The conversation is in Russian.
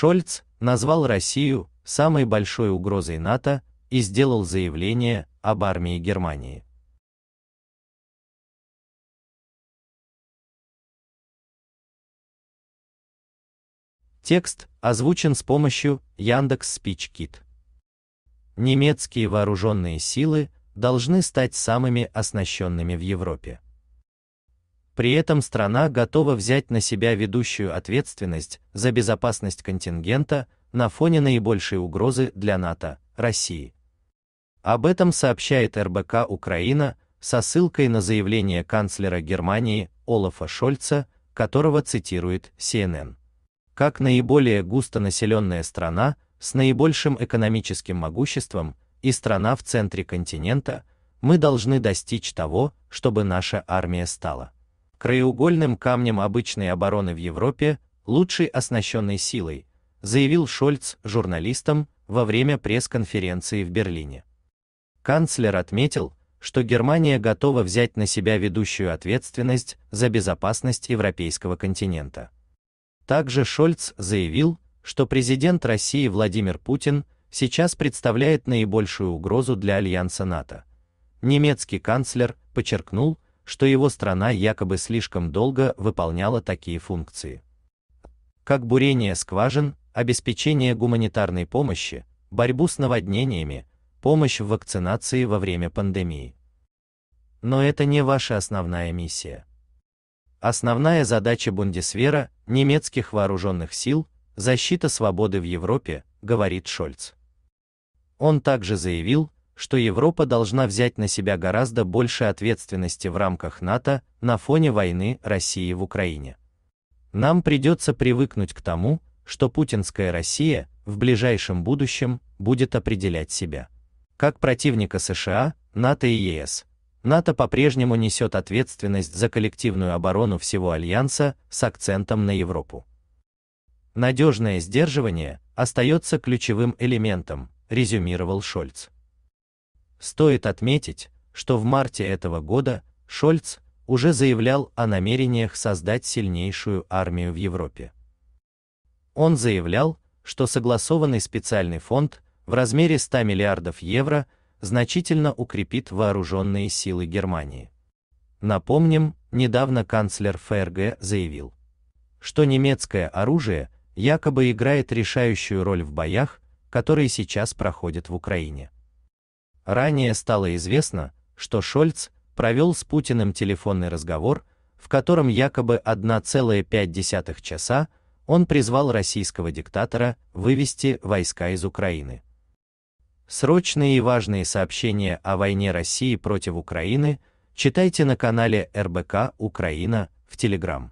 Шольц назвал Россию самой большой угрозой НАТО и сделал заявление об армии Германии. Текст озвучен с помощью Яндекс Спичкит. Немецкие вооруженные силы должны стать самыми оснащенными в Европе. При этом страна готова взять на себя ведущую ответственность за безопасность контингента на фоне наибольшей угрозы для НАТО – России. Об этом сообщает РБК Украина со ссылкой на заявление канцлера Германии Олафа Шольца, которого цитирует CNN. Как наиболее густонаселенная страна с наибольшим экономическим могуществом и страна в центре континента, мы должны достичь того, чтобы наша армия стала краеугольным камнем обычной обороны в Европе, лучшей оснащенной силой, заявил Шольц журналистам во время пресс-конференции в Берлине. Канцлер отметил, что Германия готова взять на себя ведущую ответственность за безопасность европейского континента. Также Шольц заявил, что президент России Владимир Путин сейчас представляет наибольшую угрозу для альянса НАТО. Немецкий канцлер подчеркнул, что его страна якобы слишком долго выполняла такие функции. Как бурение скважин, обеспечение гуманитарной помощи, борьбу с наводнениями, помощь в вакцинации во время пандемии. Но это не ваша основная миссия. Основная задача Бундесвера немецких вооруженных сил защита свободы в Европе, говорит Шольц. Он также заявил, что Европа должна взять на себя гораздо больше ответственности в рамках НАТО на фоне войны России в Украине. Нам придется привыкнуть к тому, что путинская Россия в ближайшем будущем будет определять себя. Как противника США, НАТО и ЕС, НАТО по-прежнему несет ответственность за коллективную оборону всего Альянса с акцентом на Европу. Надежное сдерживание остается ключевым элементом, резюмировал Шольц. Стоит отметить, что в марте этого года Шольц уже заявлял о намерениях создать сильнейшую армию в Европе. Он заявлял, что согласованный специальный фонд в размере 100 миллиардов евро значительно укрепит вооруженные силы Германии. Напомним, недавно канцлер ФРГ заявил, что немецкое оружие якобы играет решающую роль в боях, которые сейчас проходят в Украине. Ранее стало известно, что Шольц провел с Путиным телефонный разговор, в котором якобы 1,5 часа он призвал российского диктатора вывести войска из Украины. Срочные и важные сообщения о войне России против Украины читайте на канале РБК Украина в Телеграм.